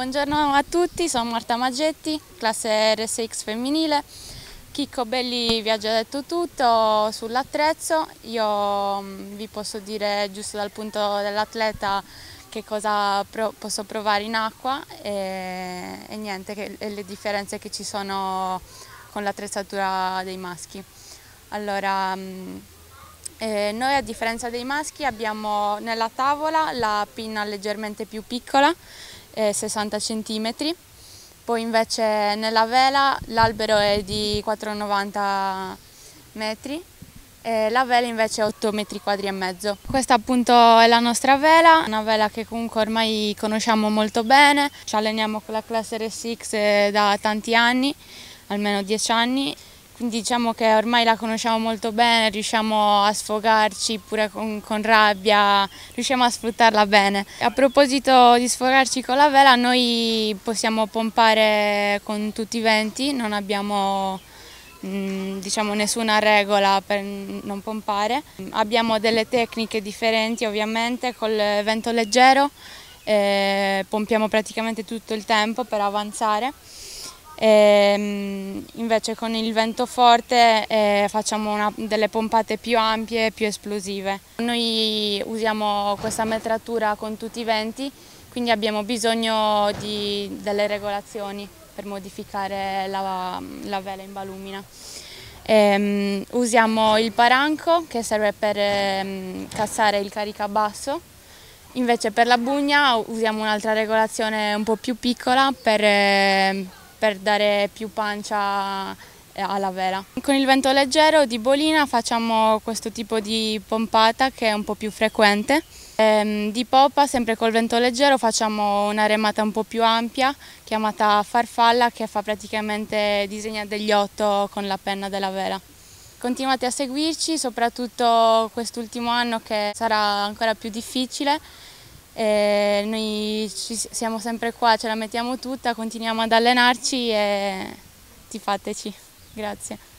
Buongiorno a tutti, sono Marta Maggetti, classe RSX femminile. Chicco Belli vi ha già detto tutto sull'attrezzo, io mm, vi posso dire giusto dal punto dell'atleta che cosa pro posso provare in acqua e, e niente, che, e le differenze che ci sono con l'attrezzatura dei maschi. Allora, eh, noi a differenza dei maschi abbiamo nella tavola la pinna leggermente più piccola e 60 cm. Poi invece nella vela l'albero è di 4,90 metri e la vela invece è 8 metri quadri e mezzo. Questa appunto è la nostra vela, una vela che comunque ormai conosciamo molto bene, ci alleniamo con la classe RSX eh, da tanti anni, almeno 10 anni quindi diciamo che ormai la conosciamo molto bene, riusciamo a sfogarci pure con, con, rabbia, riusciamo a sfruttarla bene. A proposito di sfogarci con la vela, noi possiamo pompare con tutti i venti, non abbiamo mm, diciamo, nessuna regola per non pompare. Abbiamo delle tecniche differenti ovviamente col vento leggero, eh, pompiamo praticamente tutto il tempo per avanzare. E, ehm, invece con il vento forte eh, facciamo una, delle pompate più ampie e più esplosive. Noi usiamo questa metratura con tutti i venti, quindi abbiamo bisogno di, delle regolazioni per modificare la, la vela in balumina. um, usiamo il paranco che serve per um, cassare il caricabasso, invece per la bugna usiamo un'altra regolazione un po' più piccola per, um, per dare più pancia eh, alla vela. Con il vento leggero di bolina facciamo questo tipo di pompata che è un po' più frequente. Ehm, di poppa, sempre col vento leggero, facciamo una remata un po' più ampia chiamata farfalla che fa praticamente disegna degli otto con la penna della vela. Continuate a seguirci, soprattutto quest'ultimo anno che sarà ancora più difficile. E noi siamo sempre qua, ce la mettiamo tutta, continuiamo ad allenarci e tifateci. Grazie.